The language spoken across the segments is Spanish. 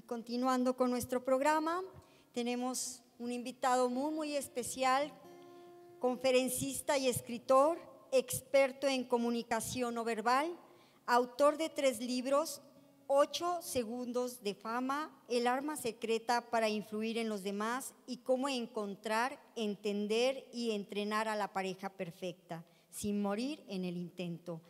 Y continuando con nuestro programa, tenemos un invitado muy, muy especial, conferencista y escritor, experto en comunicación no verbal, autor de tres libros, Ocho segundos de fama, el arma secreta para influir en los demás y cómo encontrar, entender y entrenar a la pareja perfecta, sin morir en el intento.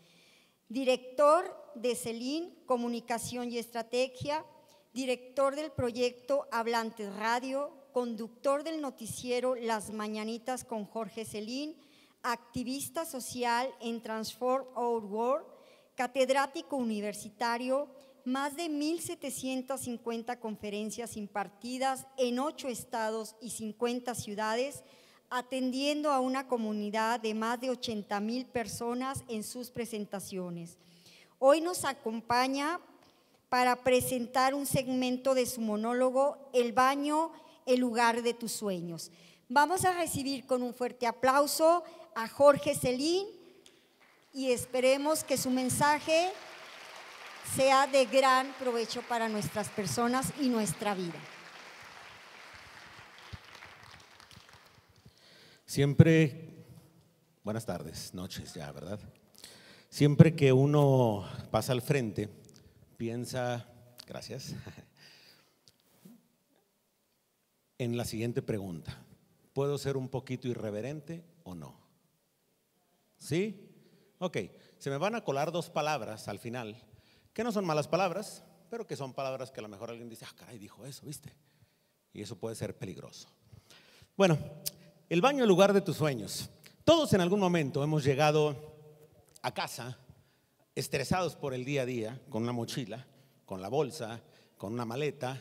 Director de CELIN, Comunicación y Estrategia, director del proyecto Hablantes Radio, conductor del noticiero Las Mañanitas con Jorge Celín, activista social en Transform Our World, catedrático universitario, más de 1.750 conferencias impartidas en ocho estados y 50 ciudades, atendiendo a una comunidad de más de 80.000 personas en sus presentaciones. Hoy nos acompaña para presentar un segmento de su monólogo, El baño, el lugar de tus sueños. Vamos a recibir con un fuerte aplauso a Jorge Celín y esperemos que su mensaje sea de gran provecho para nuestras personas y nuestra vida. Siempre, buenas tardes, noches ya, ¿verdad? Siempre que uno pasa al frente, piensa, gracias, en la siguiente pregunta. ¿Puedo ser un poquito irreverente o no? ¿Sí? Ok, se me van a colar dos palabras al final, que no son malas palabras, pero que son palabras que a lo mejor alguien dice, ah, caray, dijo eso, ¿viste? Y eso puede ser peligroso. Bueno, el baño, el lugar de tus sueños. Todos en algún momento hemos llegado a casa estresados por el día a día, con una mochila, con la bolsa, con una maleta.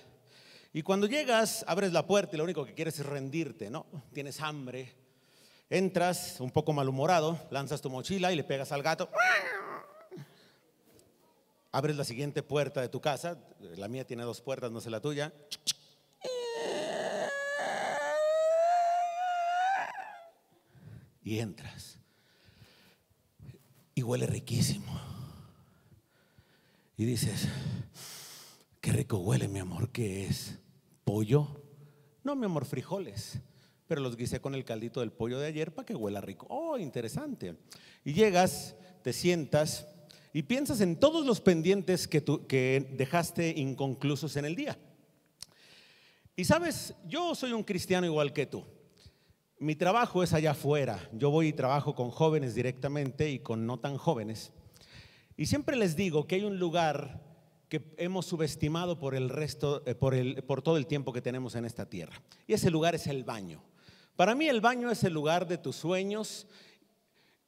Y cuando llegas, abres la puerta y lo único que quieres es rendirte, ¿no? Tienes hambre. Entras un poco malhumorado, lanzas tu mochila y le pegas al gato. Abres la siguiente puerta de tu casa, la mía tiene dos puertas, no sé la tuya. Y entras. Y huele riquísimo y dices, qué rico huele mi amor, ¿qué es? ¿Pollo? No, mi amor, frijoles. Pero los guisé con el caldito del pollo de ayer para que huela rico. Oh, interesante. Y llegas, te sientas y piensas en todos los pendientes que, que dejaste inconclusos en el día. Y sabes, yo soy un cristiano igual que tú. Mi trabajo es allá afuera. Yo voy y trabajo con jóvenes directamente y con no tan jóvenes. Y siempre les digo que hay un lugar que hemos subestimado por el resto, eh, por, el, por todo el tiempo que tenemos en esta tierra. Y ese lugar es el baño. Para mí el baño es el lugar de tus sueños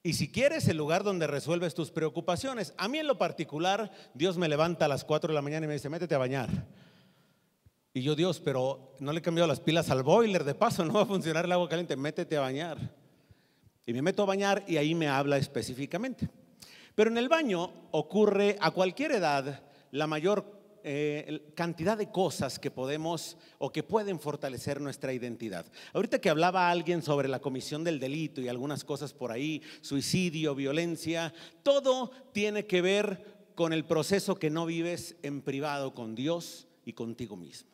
y si quieres el lugar donde resuelves tus preocupaciones. A mí en lo particular, Dios me levanta a las 4 de la mañana y me dice, métete a bañar. Y yo, Dios, pero no le he cambiado las pilas al boiler, de paso no va a funcionar el agua caliente, métete a bañar. Y me meto a bañar y ahí me habla específicamente. Pero en el baño ocurre a cualquier edad la mayor eh, cantidad de cosas que podemos o que pueden fortalecer nuestra identidad. Ahorita que hablaba alguien sobre la comisión del delito y algunas cosas por ahí, suicidio, violencia, todo tiene que ver con el proceso que no vives en privado con Dios y contigo mismo.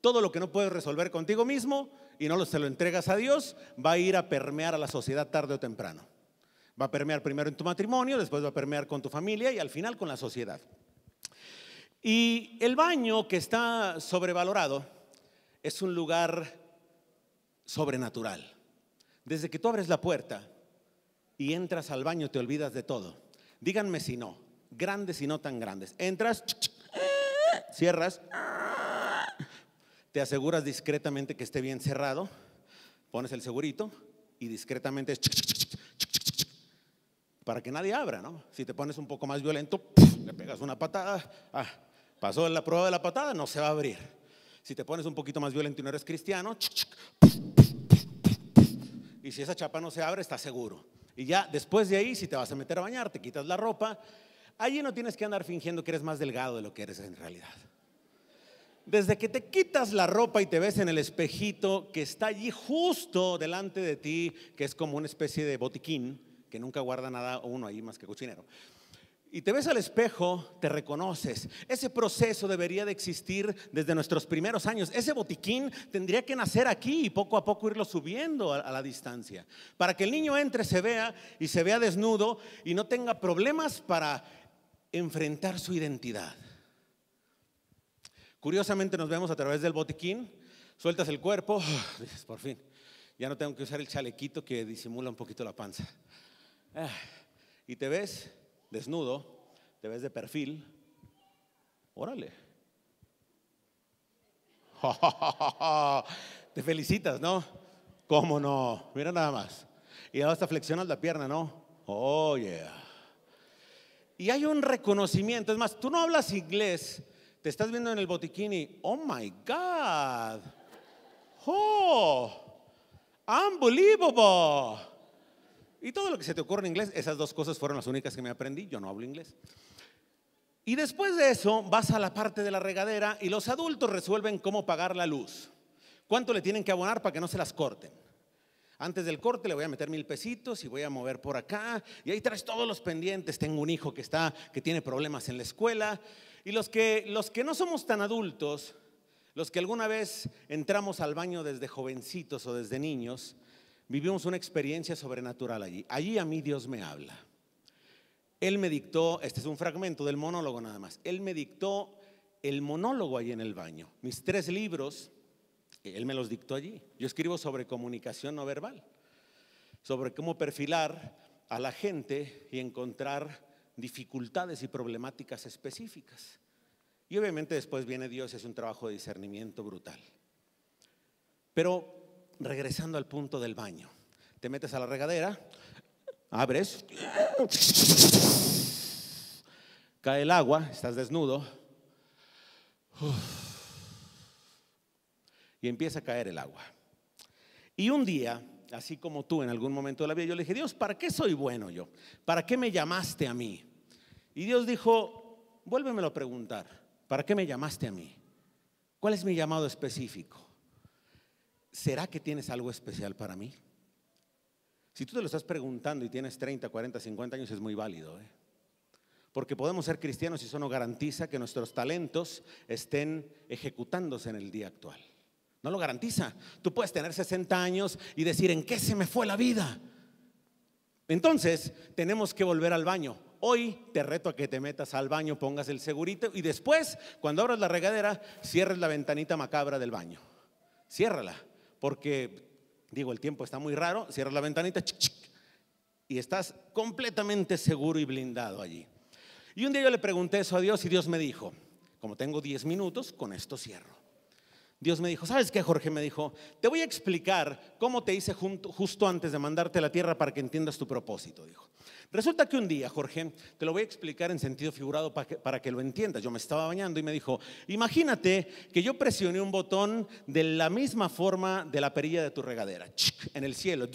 Todo lo que no puedes resolver contigo mismo y no se lo entregas a Dios va a ir a permear a la sociedad tarde o temprano. Va a permear primero en tu matrimonio, después va a permear con tu familia y al final con la sociedad. Y el baño que está sobrevalorado es un lugar sobrenatural. Desde que tú abres la puerta y entras al baño te olvidas de todo. Díganme si no, grandes y no tan grandes. Entras, cierras, te aseguras discretamente que esté bien cerrado, pones el segurito y discretamente para que nadie abra, ¿no? Si te pones un poco más violento, le pegas una patada, ah, pasó la prueba de la patada, no se va a abrir. Si te pones un poquito más violento y no eres cristiano, y si esa chapa no se abre, está seguro. Y ya después de ahí, si te vas a meter a bañar, te quitas la ropa, allí no tienes que andar fingiendo que eres más delgado de lo que eres en realidad. Desde que te quitas la ropa y te ves en el espejito que está allí justo delante de ti, que es como una especie de botiquín, que nunca guarda nada uno ahí más que cocinero Y te ves al espejo, te reconoces. Ese proceso debería de existir desde nuestros primeros años. Ese botiquín tendría que nacer aquí y poco a poco irlo subiendo a, la distancia. Para que el niño entre, se vea y se vea desnudo y no tenga problemas para enfrentar su identidad. Curiosamente nos vemos a través del botiquín, sueltas el cuerpo, dices, por fin, ya no tengo que usar el chalequito que disimula un poquito la panza. Ah, y te ves desnudo, te ves de perfil, órale. Te felicitas, ¿no? ¿Cómo no? Mira nada más. Y ahora hasta flexionas la pierna, ¿no? Oh, yeah. Y hay un reconocimiento. Es más, tú no hablas inglés, te estás viendo en el botiquín y, oh my God. Oh, unbelievable. Y todo lo que se te ocurre en inglés, esas dos cosas fueron las únicas que me aprendí, yo no hablo inglés. Y después de eso vas a la parte de la regadera y los adultos resuelven cómo pagar la luz. ¿Cuánto le tienen que abonar para que no se las corten? Antes del corte le voy a meter mil pesitos y voy a mover por acá. Y ahí traes todos los pendientes. Tengo un hijo que está, que tiene problemas en la escuela. Y los que, los que no somos tan adultos, los que alguna vez entramos al baño desde jovencitos o desde niños, Vivimos una experiencia sobrenatural allí. Allí a mí Dios me habla. Él me dictó, este es un fragmento del monólogo nada más, él me dictó el monólogo allí en el baño. Mis tres libros, él me los dictó allí. Yo escribo sobre comunicación no verbal, sobre cómo perfilar a la gente y encontrar dificultades y problemáticas específicas. Y obviamente después viene Dios y hace un trabajo de discernimiento brutal. Pero regresando al punto del baño. Te metes a la regadera, abres, cae el agua, estás desnudo, y empieza a caer el agua. Y un día, así como tú en algún momento de la vida, yo le dije, Dios, ¿para qué soy bueno yo? ¿Para qué me llamaste a mí? Y Dios dijo, vuélvemelo a preguntar, ¿para qué me llamaste a mí? ¿Cuál es mi llamado específico? ¿será que tienes algo especial para mí? Si tú te lo estás preguntando y tienes 30, 40, 50 años, es muy válido. ¿eh? Porque podemos ser cristianos y eso no garantiza que nuestros talentos estén ejecutándose en el día actual. No lo garantiza. Tú puedes tener 60 años y decir, ¿en qué se me fue la vida? Entonces, tenemos que volver al baño. Hoy te reto a que te metas al baño, pongas el segurito y después, cuando abras la regadera, cierres la ventanita macabra del baño. Ciérrala porque, digo, el tiempo está muy raro, cierras la ventanita y estás completamente seguro y blindado allí. Y un día yo le pregunté eso a Dios y Dios me dijo, como tengo 10 minutos, con esto cierro. Dios me dijo, ¿sabes qué, Jorge? Me dijo, te voy a explicar cómo te hice justo antes de mandarte a la tierra para que entiendas tu propósito, dijo. Resulta que un día, Jorge, te lo voy a explicar en sentido figurado para para que, lo entiendas. Yo me estaba bañando y me dijo, imagínate que yo presioné un botón de la misma forma de la perilla de tu regadera, en el cielo,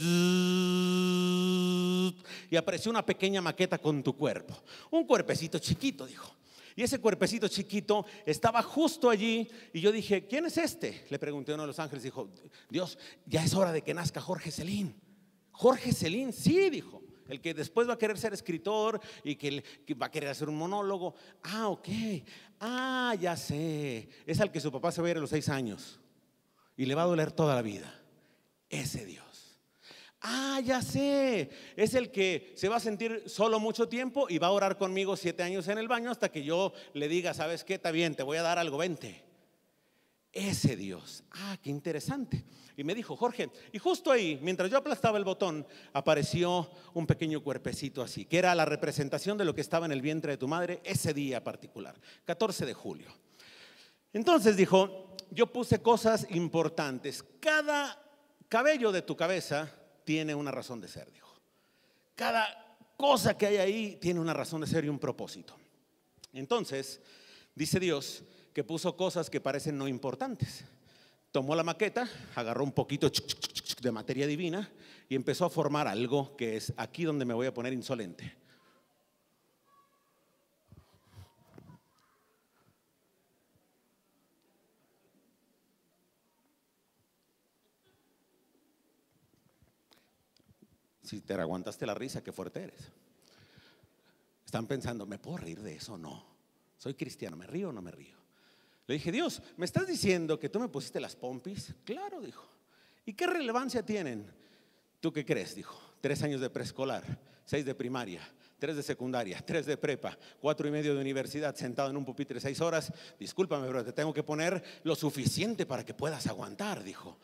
y apareció una pequeña maqueta con tu cuerpo. Un cuerpecito chiquito, dijo. Y ese cuerpecito chiquito estaba justo allí y yo dije, ¿quién es este? Le pregunté a uno de los ángeles, dijo, Dios, ya es hora de que nazca Jorge Celín. Jorge Celín, sí, dijo, el que después va a querer ser escritor y que, va a querer hacer un monólogo. Ah, ok, ah, ya sé, es al que su papá se va a ir a los seis años y le va a doler toda la vida. Ese Dios. Ah, ya sé, es el que se va a sentir solo mucho tiempo y va a orar conmigo siete años en el baño hasta que yo le diga, ¿sabes qué? Está bien, te voy a dar algo, vente. Ese Dios. Ah, qué interesante. Y me dijo, Jorge, y justo ahí, mientras yo aplastaba el botón, apareció un pequeño cuerpecito así, que era la representación de lo que estaba en el vientre de tu madre ese día particular, 14 de julio. Entonces dijo, yo puse cosas importantes. Cada cabello de tu cabeza tiene una razón de ser, dijo. Cada cosa que hay ahí tiene una razón de ser y un propósito. Entonces, dice Dios que puso cosas que parecen no importantes. Tomó la maqueta, agarró un poquito de materia divina y empezó a formar algo que es aquí donde me voy a poner insolente Si te aguantaste la risa, qué fuerte eres. Están pensando, ¿me puedo reír de eso o no? Soy cristiano, ¿me río o no me río? Le dije, Dios, ¿me estás diciendo que tú me pusiste las pompis? Claro, dijo. ¿Y qué relevancia tienen? ¿Tú qué crees? Dijo. Tres años de preescolar, seis de primaria, tres de secundaria, tres de prepa, cuatro y medio de universidad, sentado en un pupitre seis horas. Discúlpame, pero te tengo que poner lo suficiente para que puedas aguantar, dijo.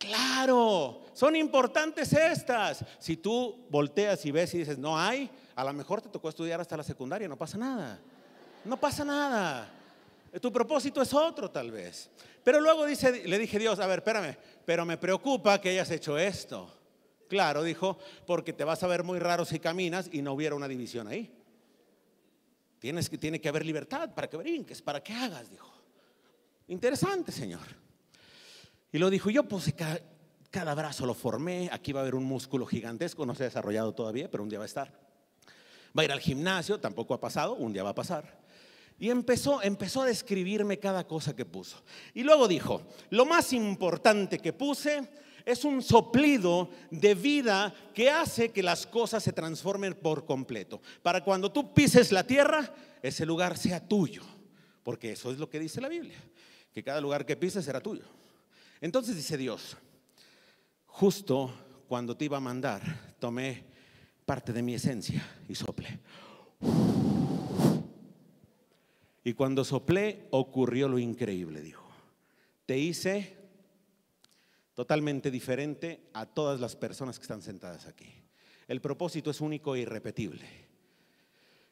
Claro, son importantes estas. Si tú volteas y ves y dices, no hay, a lo mejor te tocó estudiar hasta la secundaria, no pasa nada. No pasa nada. Tu propósito es otro tal vez. Pero luego dice, le dije Dios, a ver, espérame, pero me preocupa que hayas hecho esto. Claro, dijo, porque te vas a ver muy raro si caminas y no hubiera una división ahí. Tienes que, tiene que haber libertad para que brinques, para que hagas, dijo. Interesante, Señor. Y lo dijo, yo puse cada, cada brazo lo formé, aquí va a haber un músculo gigantesco, no se ha desarrollado todavía, pero un día va a estar. Va a ir al gimnasio, tampoco ha pasado, un día va a pasar. Y empezó, empezó a describirme cada cosa que puso. Y luego dijo, lo más importante que puse es un soplido de vida que hace que las cosas se transformen por completo. Para cuando tú pises la tierra, ese lugar sea tuyo. Porque eso es lo que dice la Biblia, que cada lugar que pises será tuyo. Entonces dice Dios, justo cuando te iba a mandar, tomé parte de mi esencia y soplé. Y cuando soplé ocurrió lo increíble, dijo. Te hice totalmente diferente a todas las personas que están sentadas aquí. El propósito es único e irrepetible.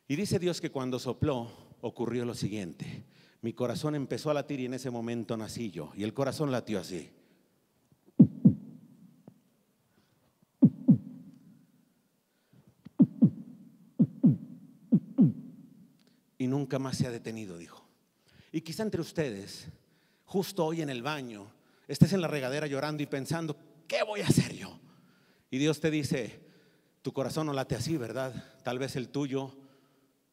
Y dice Dios que cuando sopló ocurrió lo siguiente. Mi corazón empezó a latir y en ese momento nací yo. Y el corazón latió así. Y nunca más se ha detenido, dijo. Y quizá entre ustedes, justo hoy en el baño, estés en la regadera llorando y pensando, ¿qué voy a hacer yo? Y Dios te dice, tu corazón no late así, ¿verdad? Tal vez el tuyo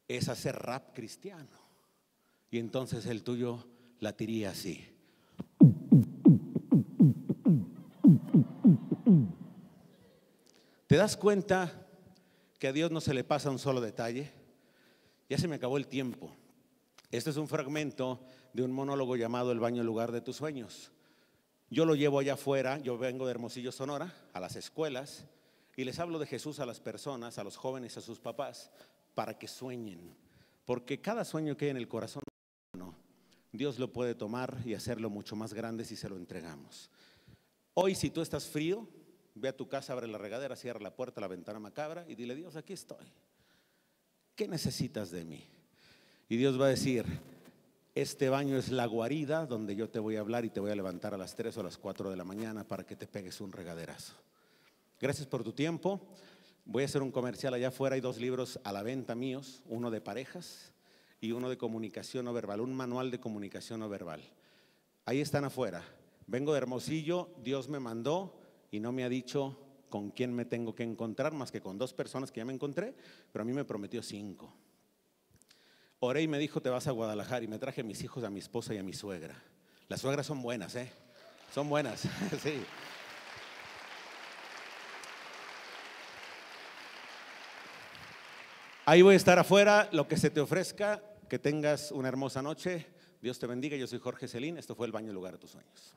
es hacer rap cristiano. Y entonces el tuyo latiría así. ¿Te das cuenta que a Dios no se le pasa un solo detalle? Ya se me acabó el tiempo. Este es un fragmento de un monólogo llamado El baño, lugar de tus sueños. Yo lo llevo allá afuera, yo vengo de Hermosillo, Sonora, a las escuelas, y les hablo de Jesús a las personas, a los jóvenes, a sus papás, para que sueñen. Porque cada sueño que hay en el corazón Dios lo puede tomar y hacerlo mucho más grande si se lo entregamos. Hoy, si tú estás frío, ve a tu casa, abre la regadera, cierra la puerta, la ventana macabra y dile, Dios, aquí estoy. ¿Qué necesitas de mí? Y Dios va a decir, este baño es la guarida donde yo te voy a hablar y te voy a levantar a las 3 o a las 4 de la mañana para que te pegues un regaderazo. Gracias por tu tiempo. Voy a hacer un comercial allá afuera. Hay dos libros a la venta míos, uno de parejas y uno de comunicación no verbal, un manual de comunicación no verbal. Ahí están afuera. Vengo de Hermosillo, Dios me mandó y no me ha dicho con quién me tengo que encontrar, más que con dos personas que ya me encontré, pero a mí me prometió cinco. Oré y me dijo, te vas a Guadalajara y me traje a mis hijos, a mi esposa y a mi suegra. Las suegras son buenas, ¿eh? Son buenas, sí. Ahí voy a estar afuera, lo que se te ofrezca, que tengas una hermosa noche. Dios te bendiga. Yo soy Jorge Celín. Esto fue el baño, lugar de tus sueños.